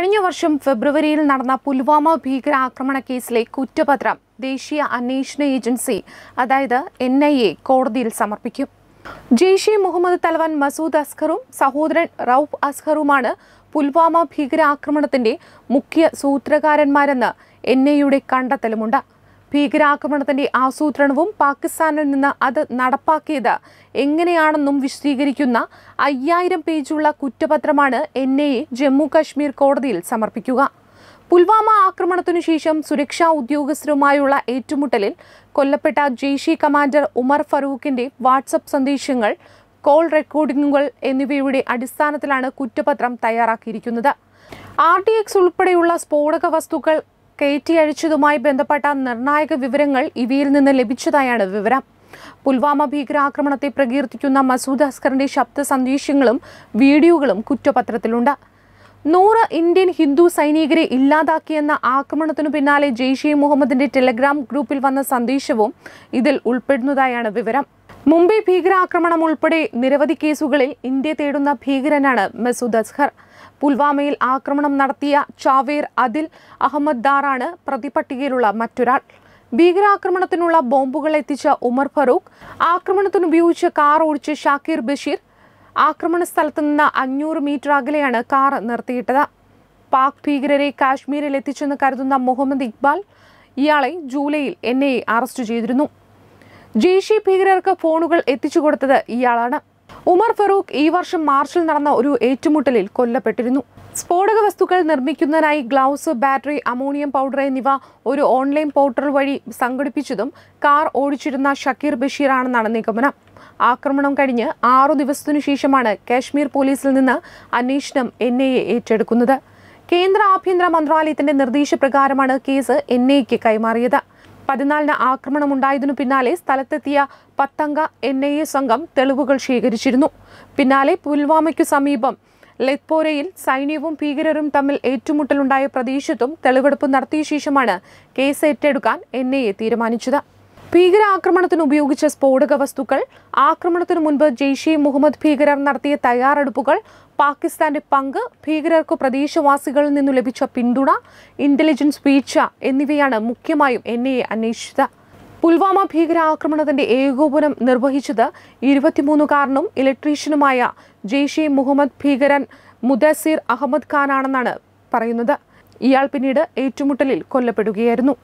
കഴിഞ്ഞ വർഷം ഫെബ്രുവരിയിൽ നടന്ന പുൽവാമ ഭീകരാക്രമണ കേസിലെ കുറ്റപത്രം ദേശീയ അന്വേഷണ ഏജൻസി അതായത് എൻ ഐ എ കോടതിയിൽ സമർപ്പിക്കും ജെയ്ഷെ മുഹമ്മദ് തലവൻ മസൂദ് അസ്ഖറും സഹോദരൻ റൌഫ് അസ്ഖറുമാണ് പുൽവാമ ഭീകരാക്രമണത്തിന്റെ മുഖ്യ സൂത്രകാരന്മാരെന്ന് എൻ ഐയുടെ കണ്ടെത്തലുമുണ്ട് ഭീകരാക്രമണത്തിന്റെ ആസൂത്രണവും പാകിസ്ഥാനിൽ നിന്ന് അത് നടപ്പാക്കിയത് എങ്ങനെയാണെന്നും വിശദീകരിക്കുന്ന അയ്യായിരം പേജുള്ള കുറ്റപത്രമാണ് എൻ ജമ്മു കാശ്മീർ കോടതിയിൽ സമർപ്പിക്കുക പുൽവാമ ആക്രമണത്തിനു ശേഷം സുരക്ഷാ ഉദ്യോഗസ്ഥരുമായുള്ള ഏറ്റുമുട്ടലിൽ കൊല്ലപ്പെട്ട ജെയ്ഷി കമാൻഡർ ഉമർ ഫറൂഖിന്റെ വാട്സപ്പ് സന്ദേശങ്ങൾ കോൾ റെക്കോർഡിങ്ങുകൾ എന്നിവയുടെ അടിസ്ഥാനത്തിലാണ് കുറ്റപത്രം തയ്യാറാക്കിയിരിക്കുന്നത് ആർ ഡി എക്സ് ഉൾപ്പെടെയുള്ള സ്ഫോടക വസ്തുക്കൾ കയറ്റി അഴിച്ചതുമായി ബന്ധപ്പെട്ട നിർണായക വിവരങ്ങൾ ഇവയിൽ നിന്ന് ലഭിച്ചതായാണ് വിവരം പുൽവാമ ഭീകരാക്രമണത്തെ പ്രകീർത്തിക്കുന്ന മസൂദ് അസ്കറിന്റെ ശബ്ദ സന്ദേശങ്ങളും വീഡിയോകളും കുറ്റപത്രത്തിലുണ്ട് നൂറ് ഇന്ത്യൻ ഹിന്ദു സൈനികരെ ഇല്ലാതാക്കിയെന്ന ആക്രമണത്തിനു പിന്നാലെ ജെയ്ഷെ മുഹമ്മദിന്റെ ടെലഗ്രാം ഗ്രൂപ്പിൽ വന്ന സന്ദേശവും ഇതിൽ ഉൾപ്പെടുന്നതായാണ് വിവരം മുംബൈ ഭീകരാക്രമണം ഉൾപ്പെടെ നിരവധി കേസുകളിൽ ഇന്ത്യ തേടുന്ന ഭീകരനാണ് മെസൂദ് അസ്ഹർ പുൽവാമയിൽ ആക്രമണം നടത്തിയ ചാവേർ അദിൽ അഹമ്മദ് ദാറാണ് പ്രതിപട്ടികയിലുള്ള മറ്റൊരാൾ ഭീകരാക്രമണത്തിനുള്ള ബോംബുകൾ എത്തിച്ച ഉമർ ഫറൂഖ് ആക്രമണത്തിന് കാർ ഓടിച്ച ഷാക്കീർ ബഷീർ ആക്രമണ സ്ഥലത്ത് നിന്ന് അഞ്ഞൂറ് മീറ്റർ അകലെയാണ് കാർ നിർത്തിയിട്ടത് പാക് ഭീകരരെ കാശ്മീരിൽ എത്തിച്ചെന്ന് കരുതുന്ന മുഹമ്മദ് ഇക്ബാൽ ഇയാളെ ജൂലൈയിൽ എൻ അറസ്റ്റ് ചെയ്തിരുന്നു ജെയ്ഷി ഭീകരർക്ക് ഫോണുകൾ എത്തിച്ചു കൊടുത്തത് ഇയാളാണ് ഉമർ ഫറൂഖ് ഈ വർഷം മാർച്ചിൽ നടന്ന ഒരു ഏറ്റുമുട്ടലിൽ കൊല്ലപ്പെട്ടിരുന്നു സ്ഫോടക വസ്തുക്കൾ നിർമ്മിക്കുന്നതിനായി ഗ്ലൗസ് ബാറ്ററി അമോണിയം പൗഡർ എന്നിവ ഒരു ഓൺലൈൻ പോർട്ടൽ വഴി സംഘടിപ്പിച്ചതും കാർ ഓടിച്ചിരുന്ന ഷക്കീർ ബഷീറാണെന്നാണ് നിഗമനം ആക്രമണം കഴിഞ്ഞ് ആറു ദിവസത്തിനു ശേഷമാണ് കാശ്മീർ പോലീസിൽ നിന്ന് അന്വേഷണം എൻ ഐ എ ഏറ്റെടുക്കുന്നത് കേന്ദ്ര ആഭ്യന്തര മന്ത്രാലയത്തിന്റെ നിർദ്ദേശപ്രകാരമാണ് കേസ് എൻ ഐക്ക് കൈമാറിയത് പതിനാലിന് ആക്രമണമുണ്ടായതിനു പിന്നാലെ സ്ഥലത്തെത്തിയ പത്തംഗ എൻ ഐ എ സംഘം തെളിവുകൾ ശേഖരിച്ചിരുന്നു പിന്നാലെ പുൽവാമയ്ക്കു സമീപം ലെത്പോരയിൽ സൈന്യവും ഭീകരരും തമ്മിൽ ഏറ്റുമുട്ടലുണ്ടായ പ്രദേശത്തും തെളിവെടുപ്പ് നടത്തിയ ശേഷമാണ് കേസ് ഏറ്റെടുക്കാൻ എൻ ഐ എ തീരുമാനിച്ചത് ഭീകരാക്രമണത്തിന് ഉപയോഗിച്ച സ്ഫോടക വസ്തുക്കൾ ആക്രമണത്തിനു മുൻപ് ജെയ്ഷെ മുഹമ്മദ് ഭീകരർ നടത്തിയ തയ്യാറെടുപ്പുകൾ പാകിസ്ഥാന്റെ പങ്ക് ഭീകരർക്ക് പ്രദേശവാസികളിൽ നിന്നു ലഭിച്ച പിന്തുണ ഇന്റലിജൻസ് വീഴ്ച എന്നിവയാണ് മുഖ്യമായും എൻ ഐ എ അന്വേഷിച്ചത് പുൽവാമ ഭീകരാക്രമണത്തിന്റെ ഏകോപനം നിർവഹിച്ചത് ഇരുപത്തിമൂന്നുകാരനും ഇലക്ട്രീഷ്യനുമായ ജെയ്ഷെ മുഹമ്മദ് ഭീകരൻ മുദസീർ അഹമ്മദ് ഖാനാണെന്നാണ് പറയുന്നത് ഇയാൾ പിന്നീട് ഏറ്റുമുട്ടലിൽ കൊല്ലപ്പെടുകയായിരുന്നു